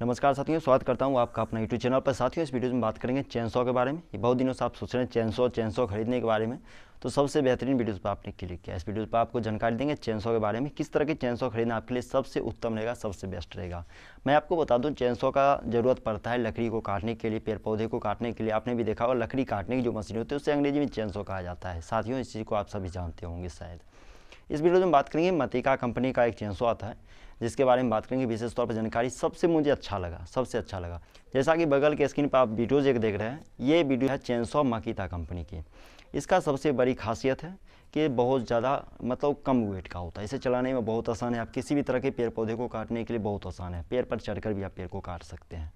नमस्कार साथियों स्वागत करता हूं आपका अपना यूट्यूब चैनल पर साथियों इस वीडियो में बात करेंगे चैनसॉ के बारे में ये बहुत दिनों से आप सोच रहे हैं चैनसॉ चैनसॉ खरीदने के बारे में तो सबसे बेहतरीन वीडियोस पर आपने क्लिक किया इस वीडियो पर आपको जानकारी देंगे चैनसॉ के बारे में किस तरह के सौ खरीदना आपके लिए सबसे उत्तम रहेगा सबसे बेस्ट रहेगा मैं आपको बता दूँ चैनसॉ का जरूरत पड़ता है लकड़ी को काटने के लिए पेड़ पौधे को काटने के लिए आपने भी देखा होगा लकड़ी काटने की जो मशीन होती है उससे अंग्रेजी में चैनसॉ कहा जाता है साथियों इस चीज़ को आप सभी जानते होंगे शायद इस वीडियो में बात करेंगे मतिका कंपनी का एक चैनसॉ आता है जिसके बारे में बात करेंगे विशेष तौर पर जानकारी सबसे मुझे अच्छा लगा सबसे अच्छा लगा जैसा कि बगल के स्क्रीन पर आप वीडियोज एक देख रहे हैं ये वीडियो है चेंसॉ मकीता कंपनी की इसका सबसे बड़ी खासियत है कि बहुत ज़्यादा मतलब कम वेट का होता है इसे चलाने में बहुत आसान है आप किसी भी तरह के पेड़ पौधे को काटने के लिए बहुत आसान है पेड़ पर चढ़कर भी आप पेड़ को काट सकते हैं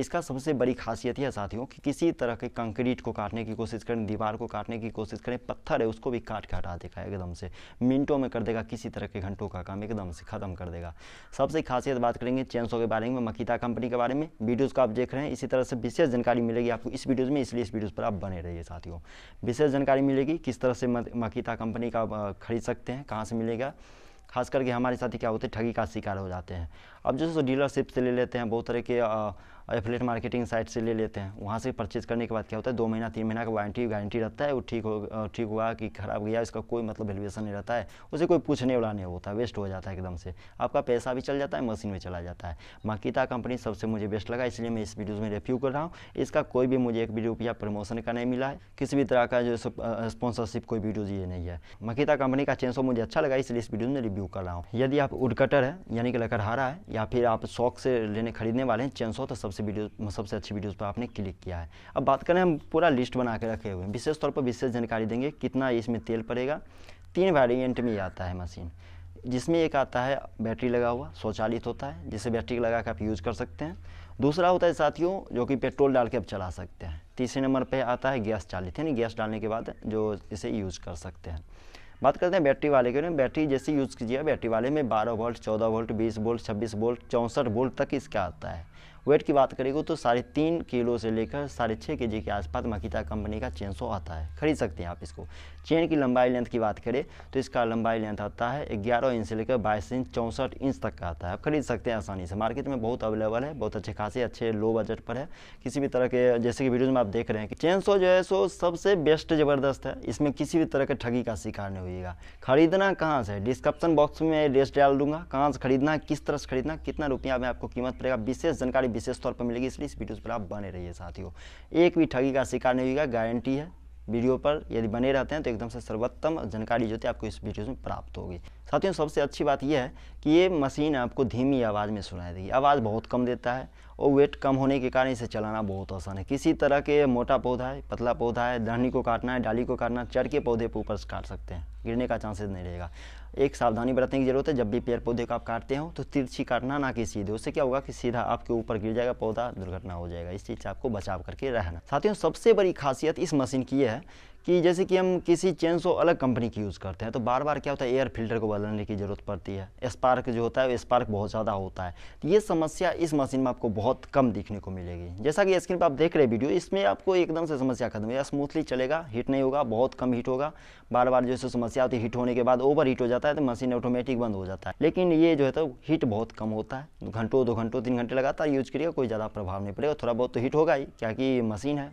इसका सबसे बड़ी खासियत है साथियों कि किसी तरह के कंक्रीट को काटने की कोशिश करें दीवार को काटने की कोशिश करें पत्थर है उसको भी काट के हटा देगा एकदम से मिनटों में कर देगा किसी तरह के घंटों का काम एकदम से ख़त्म कर देगा सबसे खासियत बात करेंगे चेंसों के बारे में मकीता कंपनी के बारे में वीडियोज़ को आप देख रहे हैं इसी तरह से विशेष जानकारी मिलेगी आपको इस वीडियोज़ में इसलिए इस वीडियोज़ पर आप बने रहिए साथियों विशेष जानकारी मिलेगी किस तरह से मकीता कंपनी का खरीद सकते हैं कहाँ से मिलेगा खास करके हमारे साथी क्या होते हैं ठगी का शिकार हो जाते हैं अब जैसे तो डीलरशिप से ले लेते हैं बहुत तरह के एफिलेट मार्केटिंग साइट से ले लेते हैं वहाँ से परचेज करने के बाद क्या होता है दो महीना तीन महीना का वारंटी गारंटी रहता है वो ठीक हो ठीक हुआ कि खराब गया इसका कोई मतलब वैल्यूएसन नहीं रहता है उसे कोई पूछने वाला नहीं होता वेस्ट हो जाता है एकदम से आपका पैसा भी चल जाता है मशीन भी चला जाता है माकिता कंपनी सबसे मुझे बेस्ट लगा इसलिए मैं इस वीडियो में रिव्यू कर रहा हूँ इसका कोई भी मुझे एक भी रुपया प्रमोशन का नहीं मिला है किसी भी तरह का जो स्पॉन्सरशिप कोई वीडियोज ये नहीं है माकिता कंपनी का चेंसो तो मुझे अच्छा लगा इसलिए इस वीडियो में रिव्यू कर रहा हूँ यदि आप उडकटर है यानी कि लकड़हारा है या फिर आप शौक से लेने खरीदने वाले हैं चैन सौ तो सबसे वीडियो सबसे अच्छी वीडियोज़ पर आपने क्लिक किया है अब बात करें हम पूरा लिस्ट बना के रखे हुए हैं विशेष तौर पर विशेष जानकारी देंगे कितना इसमें तेल पड़ेगा तीन वेरिएंट में आता है मशीन जिसमें एक आता है बैटरी लगा हुआ स्वचालित होता है जिसे बैटरी लगा के आप यूज़ कर सकते हैं दूसरा होता है साथियों जो कि पेट्रोल डाल के आप चला सकते हैं तीसरे नंबर पर आता है गैस चालित यानी गैस डालने के बाद जो इसे यूज़ कर सकते हैं बात करते हैं बैटरी वाले के ना बैटरी जैसे यूज़ कीजिएगा बैटरी वाले में बारह वोल्ट चौदह वोल्ट बीस वोल्ट छब्बीस वोल्ट चौंसठ वोल्ट तक इसका आता है वेट की बात करेंगे तो साढ़े तीन किलो से लेकर साढ़े छः के जी के आसपास मकीता कंपनी का चेन सो आता है खरीद सकते हैं आप इसको चेन की लंबाई लेंथ की बात करें तो इसका लंबाई लेंथ आता है ग्यारह इंच से लेकर बाईस इंच चौंसठ इंच तक का आता है आप खरीद सकते हैं आसानी से मार्केट में बहुत अवेलेबल है बहुत अच्छे खासे अच्छे लो बजट पर है किसी भी तरह के जैसे कि वीडियोज़ में आप देख रहे हैं कि चेन सो जो है सो सबसे बेस्ट ज़बरदस्त है इसमें किसी भी तरह के ठगी का शिकार नहीं होगा खरीदना कहाँ से डिस्क्रिप्शन बॉक्स में एड्रेस डाल दूंगा कहाँ से खरीदना किस तरह से खरीदना कितना रुपया में आपको कीमत पड़ेगा विशेष जानकारी विशेष तौर पर मिलेगी इसलिए इस वीडियो पर आप बने रहिए साथियों एक भी ठगी का शिकार नहीं होगा गारंटी है वीडियो पर यदि बने रहते हैं तो एकदम से सर्वोत्तम जानकारी जो है आपको इस वीडियो में प्राप्त होगी साथियों सबसे अच्छी बात यह है कि ये मशीन आपको धीमी आवाज़ में सुनाई देगी आवाज़ बहुत कम देता है और वेट कम होने के कारण इसे चलाना बहुत आसान है किसी तरह के मोटा पौधा है पतला पौधा है दहनी को काटना है डाली को काटना चढ़ के पौधे पर ऊपर काट सकते हैं गिरने का चांसेस नहीं रहेगा एक सावधानी बरतने की ज़रूरत है जब भी पेड़ पौधे को आप काटते हो तो तिरछी काटना ना कि सीधे उससे क्या होगा कि सीधा आपके ऊपर गिर जाएगा पौधा दुर्घटना हो जाएगा इस चीज़ से आपको बचाव करके रहना साथियों सबसे बड़ी खासियत इस मशीन की है कि जैसे कि हम किसी चेन सो अलग कंपनी की यूज़ करते हैं तो बार बार क्या होता है एयर फिल्टर को बदलने की ज़रूरत पड़ती है स्पार्क जो होता है स्पार्क बहुत ज़्यादा होता है तो ये समस्या इस मशीन में आपको बहुत कम देखने को मिलेगी जैसा कि स्क्रीन पर आप देख रहे वीडियो इसमें आपको एकदम से समस्या खत्म हो स्मूथली चलेगा हीट नहीं होगा बहुत कम हीट होगा बार बार जैसे समस्या होती है हीट होने के बाद ओवर हीट हो जाता है तो मशीन ऑटोमेटिक बंद हो जाता है लेकिन ये जो है तो हीट बहुत कम होता है घंटों दो घंटों तीन घंटे लगातार यूज करिएगा कोई ज़्यादा प्रभाव नहीं पड़ेगा थोड़ा बहुत तो हीट होगा ही क्या कि मशीन है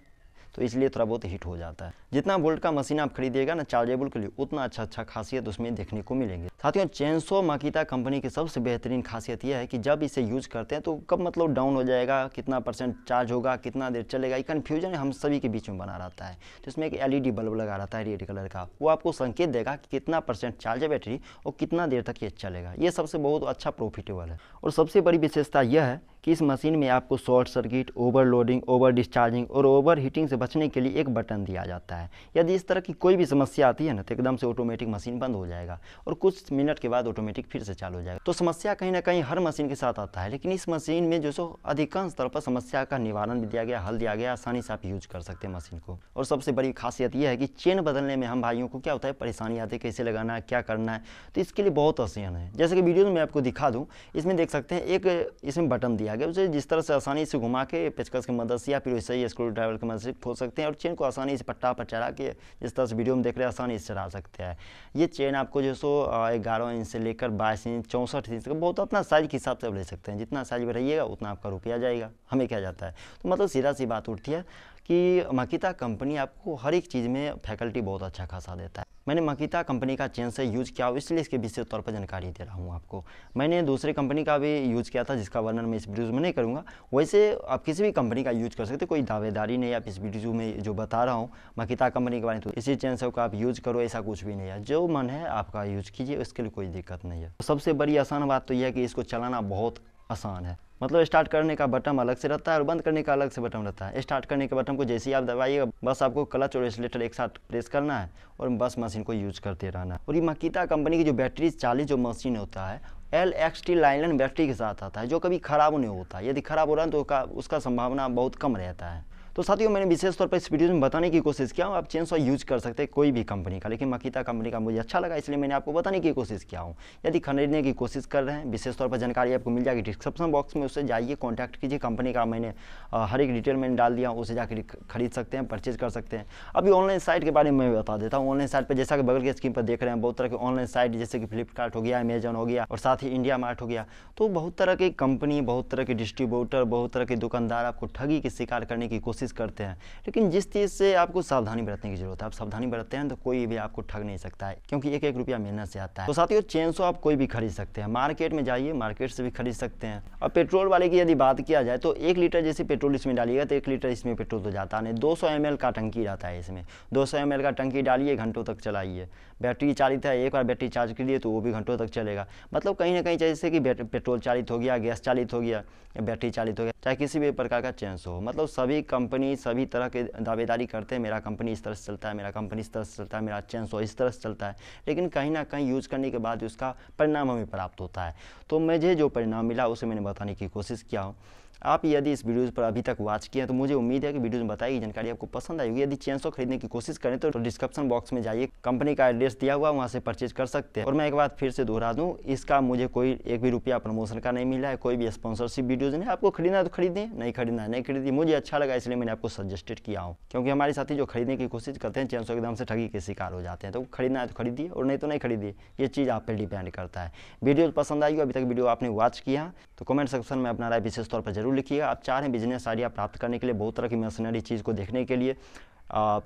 तो इसलिए थोड़ा बहुत हिट हो जाता है जितना वोल्ट का मशीन आप खरीदिएगा ना चार्जेबल के लिए उतना अच्छा अच्छा खासियत उसमें देखने को मिलेगी साथियों चेंसो माकिता कंपनी की सबसे बेहतरीन खासियत यह है कि जब इसे यूज करते हैं तो कब मतलब डाउन हो जाएगा कितना परसेंट चार्ज होगा कितना देर चलेगा ये कन्फ्यूजन हम सभी के बीच में बना रहता है तो इसमें एक एल बल्ब लगा रहता है रेड कलर का वो आपको संकेत देगा कि कितना परसेंट चार्ज है बैटरी और कितना देर तक ये चलेगा ये सबसे बहुत अच्छा प्रॉफिटेबल है और सबसे बड़ी विशेषता यह है कि इस मशीन में आपको short circuit overloading over discharging और ओवर हीटिंग से बचने के लिए एक बटन दिया जाता है यदि इस तरह की कोई भी समस्या आती है ना तो एकदम से ऑटोमेटिक मशीन बंद हो जाएगा और कुछ मिनट के बाद ऑटोमेटिक फिर से चालू हो जाएगा तो समस्या कहीं ना कहीं हर मशीन के साथ आता है लेकिन इस मशीन में जो सो अधिकांश तौर पर समस्या का निवारण भी दिया गया हल दिया गया आसानी से आप यूज कर सकते हैं मशीन को और सबसे बड़ी खासियत यह है कि चेन बदलने में हम भाइयों को क्या होता है परेशानी आती है कैसे लगाना है क्या करना है तो इसके लिए बहुत आसान है जैसे कि वीडियो में आपको दिखा दूँ इसमें देख सकते हैं एक इसमें बटन दिया दिया गया उसे जिस तरह से आसानी से घुमा के पेचकस की मदद से या फिर वैसे ही स्क्रू ड्राइवर की मदद से खोल सकते हैं और चेन को आसानी से पट्टा पर चढ़ा के जिस तरह से वीडियो में देख रहे हैं आसानी से चढ़ा सकते हैं ये चेन आपको जो सो ग्यारह इंच से लेकर बाईस इंच चौंसठ इंच बहुत अपना साइज के हिसाब से आप ले सकते हैं जितना साइज बढ़ाइएगा उतना आपका रुपया जाएगा हमें क्या जाता है तो मतलब सीधा सी बात उठती है कि मकीता कंपनी आपको हर एक चीज़ में फैकल्टी बहुत अच्छा खासा देता है मैंने मकीता कंपनी का चेन से यूज़ किया इसलिए इसके विशेष तौर पर जानकारी दे रहा हूँ आपको मैंने दूसरी कंपनी का भी यूज़ किया था जिसका वर्णन मैं इस वीडियो में नहीं करूँगा वैसे आप किसी भी कंपनी का यूज़ कर सकते कोई दावेदारी नहीं आप इस वीडियो में जो बता रहा हूँ मकीता कंपनी के बारे में तो इसी चेन से आप यूज़ करो ऐसा कुछ भी नहीं है जो मन है आपका यूज़ कीजिए उसके लिए कोई दिक्कत नहीं है तो सबसे बड़ी आसान बात तो यह है कि इसको चलाना बहुत आसान है मतलब स्टार्ट करने का बटन अलग से रहता है और बंद करने का अलग से बटन रहता है स्टार्ट करने के बटन को जैसे ही आप दबाइएगा बस आपको क्लच और एक्सलेटर एक साथ प्रेस करना है और बस मशीन को यूज करते रहना है और ये मकीता कंपनी की जो बैटरी चालीस जो मशीन होता है एल एक्स टी लाइलन बैटरी के साथ आता है जो कभी खराब नहीं होता यदि खराब हो रहा है तो उसका संभावना बहुत कम रहता है तो साथियों मैंने विशेष तौर पर इस वीडियो में बताने की कोशिश किया हूँ आप चेन सॉ यूज कर सकते हैं कोई भी कंपनी का लेकिन मकीता कंपनी का मुझे अच्छा लगा इसलिए मैंने आपको बताने की कोशिश किया हूँ यदि खरीदने की कोशिश कर रहे हैं विशेष तौर पर जानकारी आपको मिल जाएगी डिस्क्रिप्शन बॉक्स में उससे जाइए कॉन्टैक्ट कीजिए कंपनी का मैंने हर एक डिटेल मैंने डाल दिया उसे जाकर खरीद सकते हैं परचेज कर सकते हैं अभी ऑनलाइन साइट के बारे में मैं बता देता हूँ ऑनलाइन साइट पर जैसा कि बगल के स्क्रीन पर देख रहे हैं बहुत तरह के ऑनलाइन साइट जैसे कि फ्लिपकार्ट हो गया अमेजन हो गया और साथ ही इंडिया मार्ट हो गया तो बहुत तरह की कंपनी बहुत तरह के डिस्ट्रीब्यूटर बहुत तरह के दुकानदार आपको ठगी की शिकार करने की कोशिश कोशिश करते हैं लेकिन जिस चीज़ से आपको सावधानी बरतने की जरूरत है आप सावधानी बरतते हैं तो कोई भी आपको ठग नहीं सकता है क्योंकि एक एक रुपया मेहनत से आता है तो साथियों चेंसो आप कोई भी खरीद सकते हैं मार्केट में जाइए मार्केट से भी खरीद सकते हैं और पेट्रोल वाले की यदि बात किया जाए तो एक लीटर जैसे पेट्रोल इसमें डालिएगा तो एक लीटर इसमें पेट्रोल तो जाता नहीं दो सौ का टंकी रहता है इसमें दो सौ का टंकी डालिए घंटों तक चलाइए बैटरी चालित है एक बार बैटरी चार्ज करिए तो वो भी घंटों तक चलेगा मतलब कहीं ना कहीं जैसे कि पेट्रोल चालित हो गया गैस चालित हो गया या बैटरी चालित हो गया चाहे किसी भी प्रकार का चेंज हो मतलब सभी कम कंपनी सभी तरह के दावेदारी करते हैं मेरा कंपनी इस तरह से चलता है मेरा कंपनी इस तरह से चलता है मेरा चैन सो इस तरह से चलता है लेकिन कहीं ना कहीं यूज़ करने के बाद उसका परिणाम हमें प्राप्त होता है तो मुझे जो परिणाम मिला उसे मैंने बताने की कोशिश किया हूँ आप यदि इस वीडियोज़ पर अभी तक वॉच किए हैं तो मुझे उम्मीद है कि वीडियोज़ में बताई गई जानकारी आपको पसंद आएगी यदि चेन सौ खरीदने की कोशिश करें तो, डिस्क्रिप्शन बॉक्स में जाइए कंपनी का एड्रेस दिया हुआ वहाँ से परचेज कर सकते हैं और मैं एक बार फिर से दोहरा दूँ इसका मुझे कोई एक भी रुपया प्रमोशन का नहीं मिला है कोई भी स्पॉन्सरशिप वीडियोज़ नहीं आपको खरीदना तो खरीदें नहीं खरीदना नहीं खरीदी मुझे अच्छा लगा इसलिए मैंने आपको सजेस्टेड किया हूँ क्योंकि हमारे साथी जो खरीदने की कोशिश करते हैं चैन सौ एकदम से ठगी के शिकार हो जाते हैं तो खरीदना है तो खरीदिए और नहीं तो नहीं खरीदिए ये चीज़ आप पर डिपेंड करता है वीडियो पसंद आई अभी तक वीडियो आपने वॉच किया तो कमेंट सेक्शन में अपना राय विशेष तौर पर जरूर लिखिएगा आप चाह रहे हैं बिजनेस आइडिया प्राप्त करने के लिए बहुत तरह की मशीनरी चीज़ को देखने के लिए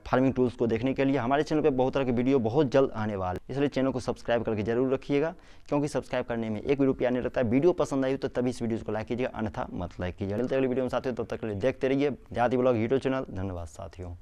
फार्मिंग टूल्स को देखने के लिए हमारे चैनल पे बहुत तरह के वीडियो बहुत जल्द आने वाले इसलिए चैनल को सब्सक्राइब करके जरूर रखिएगा क्योंकि सब्सक्राइब करने में एक रुपया नहीं लगता है वीडियो पसंद आई हो तो तभी इस वीडियो को लाइक कीजिएगा अन्यथा मत लाइक कीजिए अगले वीडियो में साथियों तब तक के लिए देखते रहिए जाति ब्लॉग यूट्यूब चैनल धन्यवाद साथियों